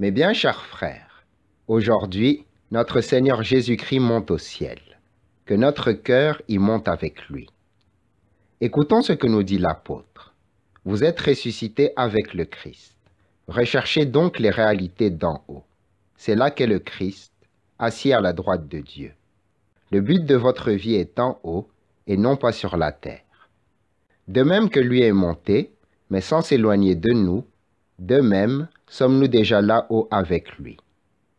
Mes bien chers frères, aujourd'hui, notre Seigneur Jésus-Christ monte au ciel. Que notre cœur y monte avec lui. Écoutons ce que nous dit l'apôtre. Vous êtes ressuscité avec le Christ. Recherchez donc les réalités d'en haut. C'est là qu'est le Christ, assis à la droite de Dieu. Le but de votre vie est en haut et non pas sur la terre. De même que lui est monté, mais sans s'éloigner de nous, de même, sommes-nous déjà là-haut avec lui.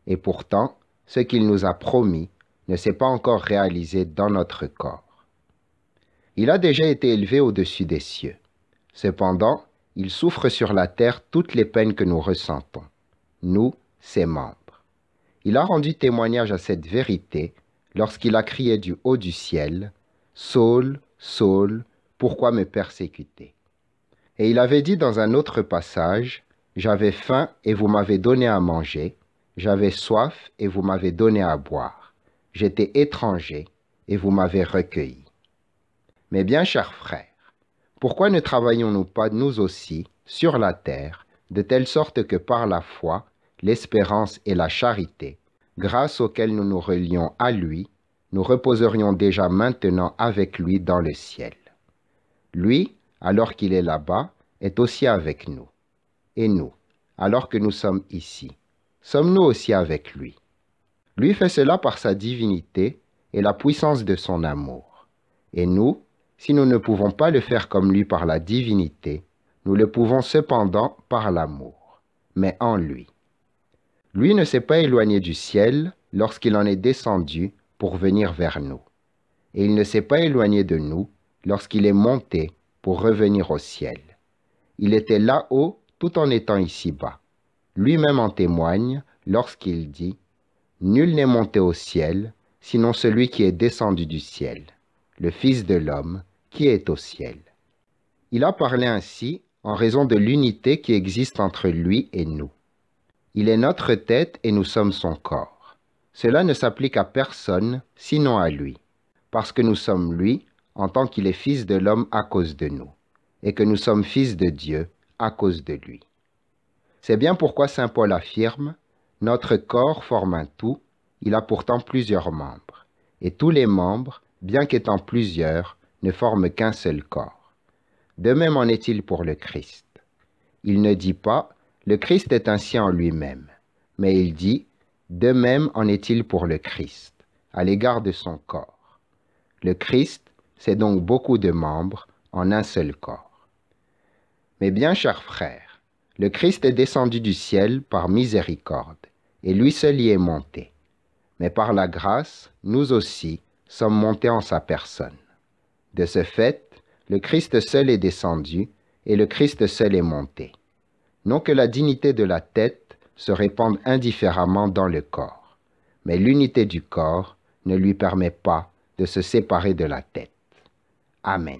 Et pourtant, ce qu'il nous a promis ne s'est pas encore réalisé dans notre corps. Il a déjà été élevé au-dessus des cieux. Cependant, il souffre sur la terre toutes les peines que nous ressentons, nous, ses membres. Il a rendu témoignage à cette vérité lorsqu'il a crié du haut du ciel, Saul, Saul, pourquoi me persécuter Et il avait dit dans un autre passage, j'avais faim et vous m'avez donné à manger. J'avais soif et vous m'avez donné à boire. J'étais étranger et vous m'avez recueilli. Mais bien chers frères, pourquoi ne travaillons-nous pas nous aussi sur la terre, de telle sorte que par la foi, l'espérance et la charité, grâce auxquelles nous nous relions à lui, nous reposerions déjà maintenant avec lui dans le ciel. Lui, alors qu'il est là-bas, est aussi avec nous et nous, alors que nous sommes ici Sommes-nous aussi avec lui Lui fait cela par sa divinité et la puissance de son amour. Et nous, si nous ne pouvons pas le faire comme lui par la divinité, nous le pouvons cependant par l'amour, mais en lui. Lui ne s'est pas éloigné du ciel lorsqu'il en est descendu pour venir vers nous, et il ne s'est pas éloigné de nous lorsqu'il est monté pour revenir au ciel. Il était là-haut en étant ici-bas. Lui-même en témoigne lorsqu'il dit « Nul n'est monté au ciel, sinon celui qui est descendu du ciel, le Fils de l'homme qui est au ciel. » Il a parlé ainsi en raison de l'unité qui existe entre lui et nous. Il est notre tête et nous sommes son corps. Cela ne s'applique à personne sinon à lui, parce que nous sommes lui en tant qu'il est fils de l'homme à cause de nous, et que nous sommes fils de Dieu à cause de lui. C'est bien pourquoi Saint Paul affirme, Notre corps forme un tout, il a pourtant plusieurs membres, et tous les membres, bien qu'étant plusieurs, ne forment qu'un seul corps. De même en est-il pour le Christ. Il ne dit pas, le Christ est ainsi en lui-même, mais il dit, de même en est-il pour le Christ, à l'égard de son corps. Le Christ, c'est donc beaucoup de membres en un seul corps. Mais bien chers frères, le Christ est descendu du ciel par miséricorde, et lui seul y est monté. Mais par la grâce, nous aussi sommes montés en sa personne. De ce fait, le Christ seul est descendu, et le Christ seul est monté. Non que la dignité de la tête se répande indifféremment dans le corps, mais l'unité du corps ne lui permet pas de se séparer de la tête. Amen.